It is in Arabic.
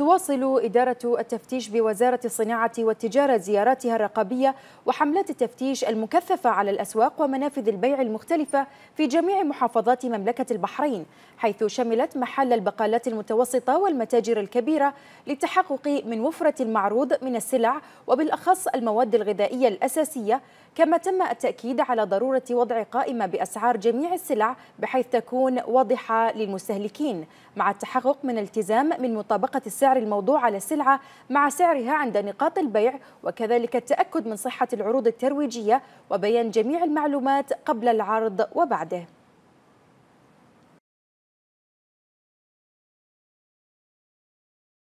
تواصل إدارة التفتيش بوزارة الصناعة والتجارة زياراتها الرقابية وحملات التفتيش المكثفة على الأسواق ومنافذ البيع المختلفة في جميع محافظات مملكة البحرين حيث شملت محل البقالات المتوسطة والمتاجر الكبيرة للتحقق من وفرة المعروض من السلع وبالأخص المواد الغذائية الأساسية كما تم التأكيد على ضرورة وضع قائمة بأسعار جميع السلع بحيث تكون واضحة للمستهلكين مع التحقق من التزام من مطابقة السعر الموضوع على السلعة مع سعرها عند نقاط البيع وكذلك التأكد من صحة العروض الترويجية وبيان جميع المعلومات قبل العرض وبعده